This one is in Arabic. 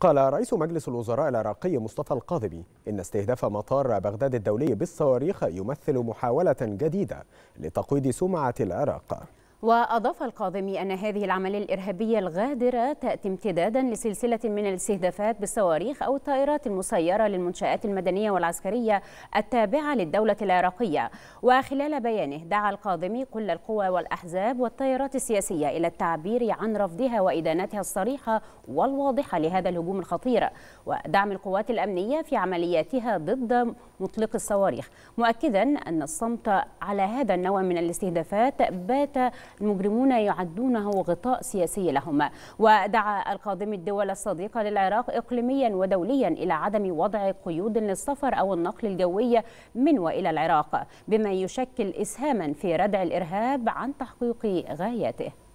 قال رئيس مجلس الوزراء العراقي مصطفى القاضبي إن استهداف مطار بغداد الدولي بالصواريخ يمثل محاولة جديدة لتقويض سمعة العراق وأضاف القاضمي أن هذه العملية الإرهابية الغادرة تأتي امتدادا لسلسلة من الاستهدافات بالصواريخ أو الطائرات المسيرة للمنشآت المدنية والعسكرية التابعة للدولة العراقية وخلال بيانه دعا القاضمي كل القوى والأحزاب والتيارات السياسية إلى التعبير عن رفضها وإدانتها الصريحة والواضحة لهذا الهجوم الخطير ودعم القوات الأمنية في عملياتها ضد مطلق الصواريخ مؤكدا أن الصمت على هذا النوع من الاستهدافات بات المجرمون يعدونه غطاء سياسي لهم ودعا القادم الدول الصديقة للعراق إقليميا ودوليا إلى عدم وضع قيود للسفر أو النقل الجوي من وإلى العراق بما يشكل إسهاما في ردع الإرهاب عن تحقيق غاياته